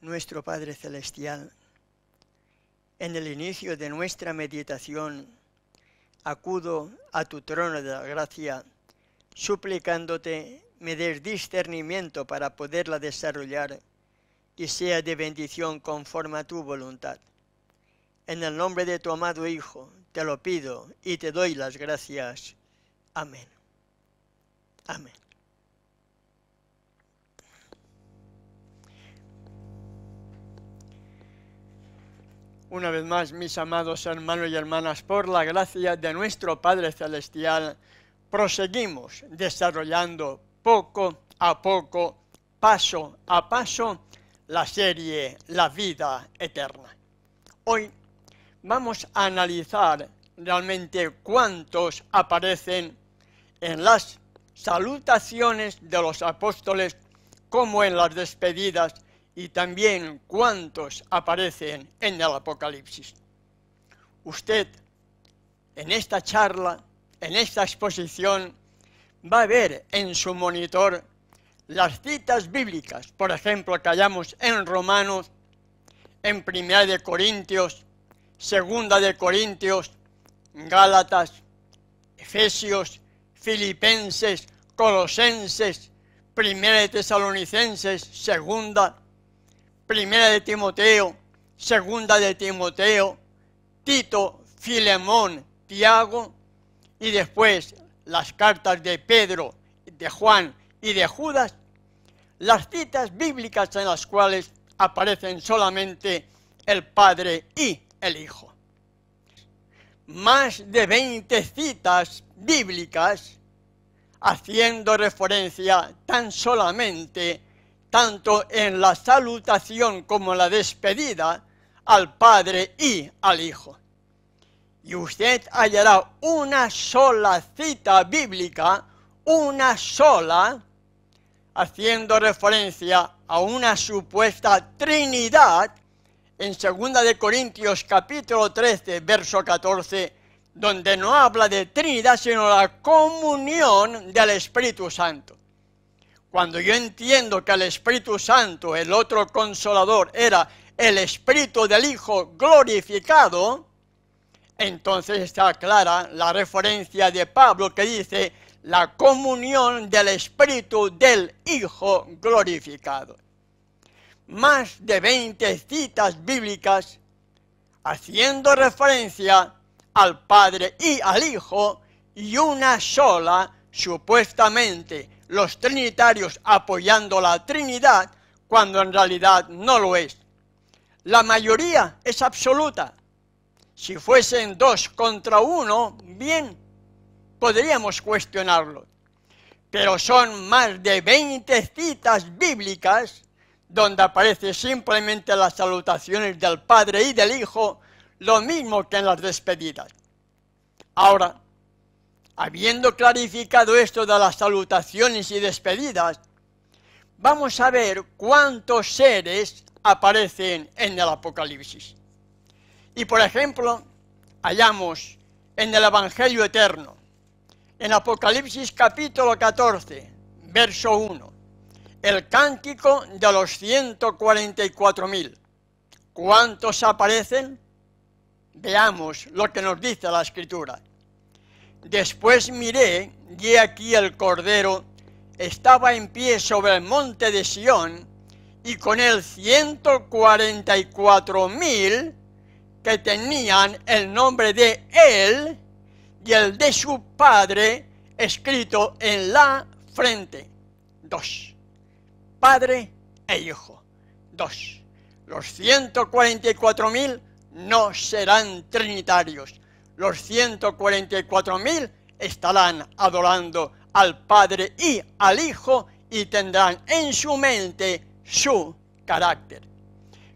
nuestro Padre Celestial, en el inicio de nuestra meditación, acudo a tu trono de la gracia, suplicándote me des discernimiento para poderla desarrollar y sea de bendición conforme a tu voluntad. En el nombre de tu amado Hijo, te lo pido y te doy las gracias. Amén. Amén. Una vez más, mis amados hermanos y hermanas, por la gracia de nuestro Padre Celestial, proseguimos desarrollando poco a poco, paso a paso, la serie La vida eterna. Hoy vamos a analizar realmente cuántos aparecen en las salutaciones de los apóstoles como en las despedidas y también cuántos aparecen en el Apocalipsis. Usted, en esta charla, en esta exposición, va a ver en su monitor las citas bíblicas, por ejemplo, que hallamos en Romanos, en Primera de Corintios, Segunda de Corintios, Gálatas, Efesios, Filipenses, Colosenses, Primera de Tesalonicenses, Segunda Primera de Timoteo, Segunda de Timoteo, Tito, Filemón, Tiago, y después las cartas de Pedro, de Juan y de Judas, las citas bíblicas en las cuales aparecen solamente el Padre y el Hijo. Más de 20 citas bíblicas haciendo referencia tan solamente tanto en la salutación como en la despedida, al Padre y al Hijo. Y usted hallará una sola cita bíblica, una sola, haciendo referencia a una supuesta Trinidad en 2 de Corintios capítulo 13, verso 14, donde no habla de Trinidad, sino la comunión del Espíritu Santo cuando yo entiendo que el Espíritu Santo, el otro consolador, era el Espíritu del Hijo glorificado, entonces está clara la referencia de Pablo que dice la comunión del Espíritu del Hijo glorificado. Más de 20 citas bíblicas haciendo referencia al Padre y al Hijo y una sola supuestamente los trinitarios apoyando la Trinidad cuando en realidad no lo es. La mayoría es absoluta. Si fuesen dos contra uno, bien, podríamos cuestionarlo. Pero son más de 20 citas bíblicas donde aparece simplemente las salutaciones del Padre y del Hijo, lo mismo que en las despedidas. Ahora, Habiendo clarificado esto de las salutaciones y despedidas, vamos a ver cuántos seres aparecen en el Apocalipsis. Y por ejemplo, hallamos en el Evangelio Eterno, en Apocalipsis capítulo 14, verso 1, el cántico de los 144.000. ¿Cuántos aparecen? Veamos lo que nos dice la Escritura. Después miré, y aquí el Cordero, estaba en pie sobre el monte de Sión, y con él ciento cuarenta y cuatro mil que tenían el nombre de él y el de su padre escrito en la frente. Dos. Padre e hijo. Dos. Los ciento cuarenta y cuatro mil no serán trinitarios los 144.000 estarán adorando al Padre y al Hijo y tendrán en su mente su carácter.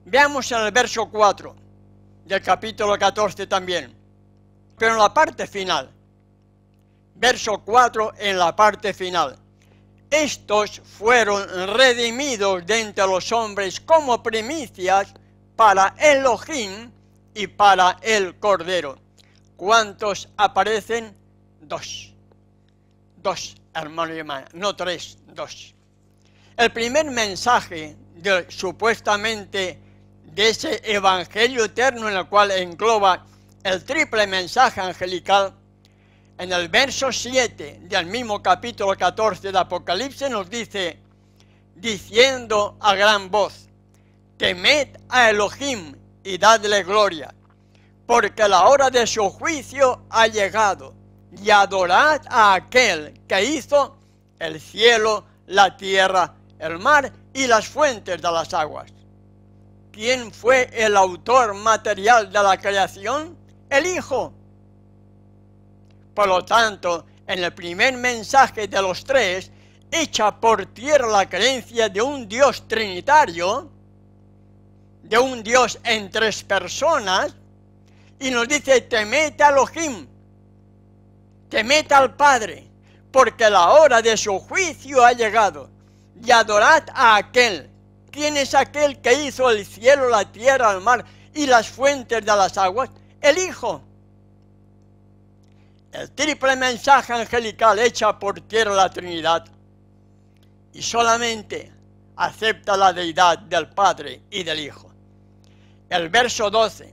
Veamos el verso 4 del capítulo 14 también, pero en la parte final. Verso 4 en la parte final. Estos fueron redimidos de entre los hombres como primicias para el Elohim y para el Cordero ¿Cuántos aparecen? Dos. Dos, hermano y hermana, no tres, dos. El primer mensaje de, supuestamente de ese Evangelio eterno en el cual engloba el triple mensaje angelical, en el verso 7 del mismo capítulo 14 de Apocalipsis nos dice, diciendo a gran voz, temed a Elohim y dadle gloria, porque la hora de su juicio ha llegado, y adorad a aquel que hizo el cielo, la tierra, el mar y las fuentes de las aguas. ¿Quién fue el autor material de la creación? El Hijo. Por lo tanto, en el primer mensaje de los tres, echa por tierra la creencia de un Dios trinitario, de un Dios en tres personas, y nos dice, temete al Ojim, temete al Padre, porque la hora de su juicio ha llegado, y adorad a aquel. ¿Quién es aquel que hizo el cielo, la tierra, el mar y las fuentes de las aguas? El Hijo. El triple mensaje angelical echa por tierra la Trinidad y solamente acepta la deidad del Padre y del Hijo. El verso 12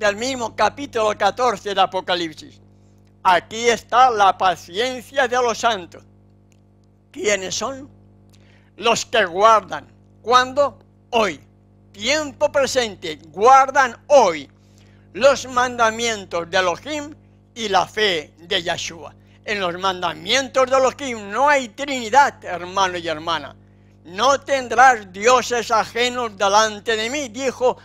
del mismo capítulo 14 de Apocalipsis. Aquí está la paciencia de los santos. ¿Quiénes son? Los que guardan. ¿Cuándo? Hoy. Tiempo presente. Guardan hoy los mandamientos de Elohim y la fe de Yeshua. En los mandamientos de Elohim no hay trinidad, hermano y hermana. No tendrás dioses ajenos delante de mí, dijo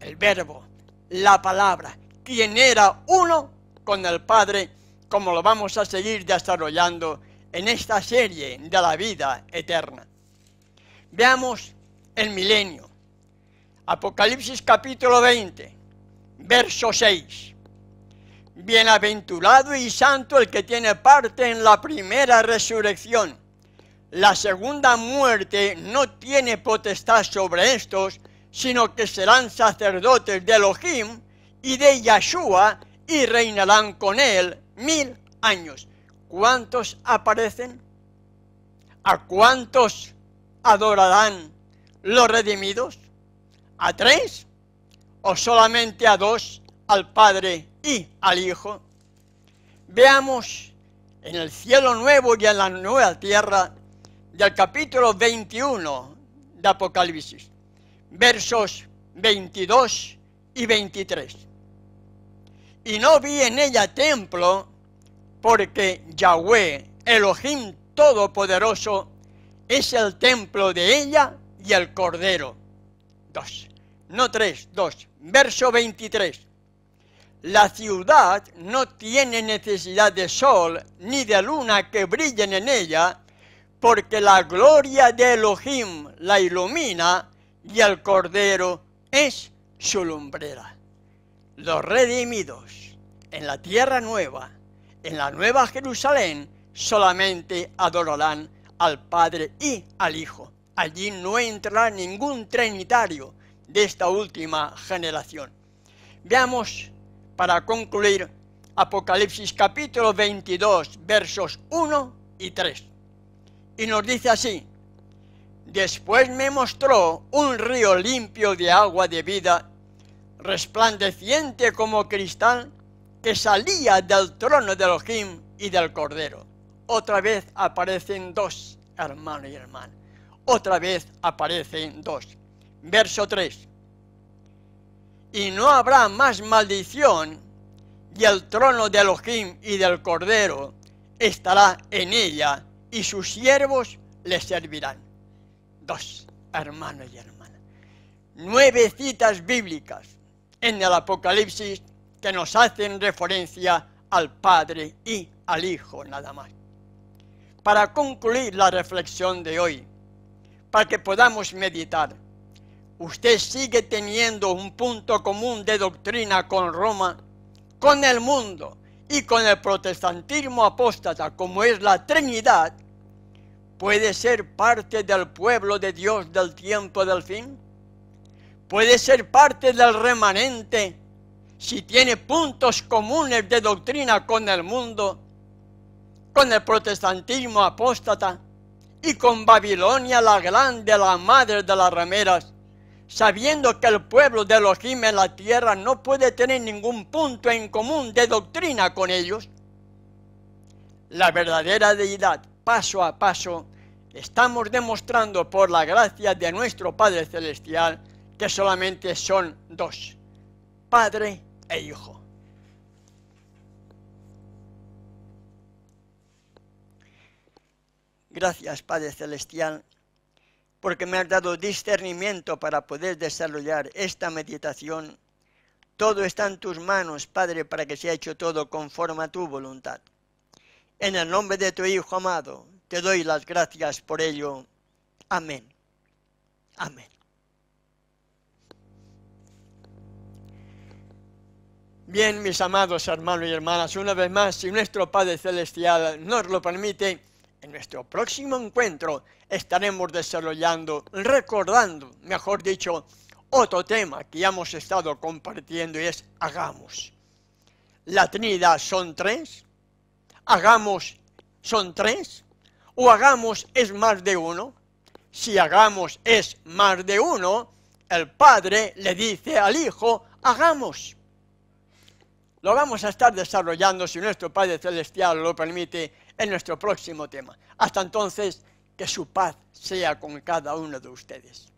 el verbo la palabra, quien era uno con el Padre, como lo vamos a seguir desarrollando en esta serie de la vida eterna. Veamos el milenio. Apocalipsis capítulo 20, verso 6. Bienaventurado y santo el que tiene parte en la primera resurrección. La segunda muerte no tiene potestad sobre estos, sino que serán sacerdotes de Elohim y de Yahshua y reinarán con él mil años. ¿Cuántos aparecen? ¿A cuántos adorarán los redimidos? ¿A tres? ¿O solamente a dos, al Padre y al Hijo? Veamos en el cielo nuevo y en la nueva tierra del capítulo 21 de Apocalipsis versos 22 y 23. Y no vi en ella templo, porque Yahweh, Elohim Todopoderoso, es el templo de ella y el Cordero. 2. No 3, 2. Verso 23. La ciudad no tiene necesidad de sol ni de luna que brillen en ella, porque la gloria de Elohim la ilumina y el Cordero es su lumbrera. Los redimidos en la tierra nueva, en la nueva Jerusalén, solamente adorarán al Padre y al Hijo. Allí no entrará ningún trinitario de esta última generación. Veamos, para concluir, Apocalipsis capítulo 22, versos 1 y 3. Y nos dice así, Después me mostró un río limpio de agua de vida, resplandeciente como cristal, que salía del trono de Elohim y del Cordero. Otra vez aparecen dos, hermano y hermana. Otra vez aparecen dos. Verso 3. Y no habrá más maldición, y el trono de Elohim y del Cordero estará en ella, y sus siervos le servirán dos, hermanos y hermanas. Nueve citas bíblicas en el Apocalipsis que nos hacen referencia al Padre y al Hijo nada más. Para concluir la reflexión de hoy, para que podamos meditar, usted sigue teniendo un punto común de doctrina con Roma, con el mundo y con el protestantismo apóstata, como es la Trinidad, ¿Puede ser parte del pueblo de Dios del tiempo del fin? ¿Puede ser parte del remanente si tiene puntos comunes de doctrina con el mundo, con el protestantismo apóstata y con Babilonia la grande, la madre de las rameras, sabiendo que el pueblo de Elohim en la tierra no puede tener ningún punto en común de doctrina con ellos, la verdadera deidad paso a paso, estamos demostrando por la gracia de nuestro Padre Celestial que solamente son dos, Padre e Hijo. Gracias, Padre Celestial, porque me has dado discernimiento para poder desarrollar esta meditación. Todo está en tus manos, Padre, para que sea hecho todo conforme a tu voluntad. En el nombre de tu Hijo amado, te doy las gracias por ello. Amén. Amén. Bien, mis amados hermanos y hermanas, una vez más, si nuestro Padre Celestial nos lo permite, en nuestro próximo encuentro estaremos desarrollando, recordando, mejor dicho, otro tema que ya hemos estado compartiendo y es hagamos. La Trinidad son tres, hagamos son tres o hagamos es más de uno. Si hagamos es más de uno, el padre le dice al hijo, hagamos. Lo vamos a estar desarrollando, si nuestro Padre Celestial lo permite, en nuestro próximo tema. Hasta entonces, que su paz sea con cada uno de ustedes.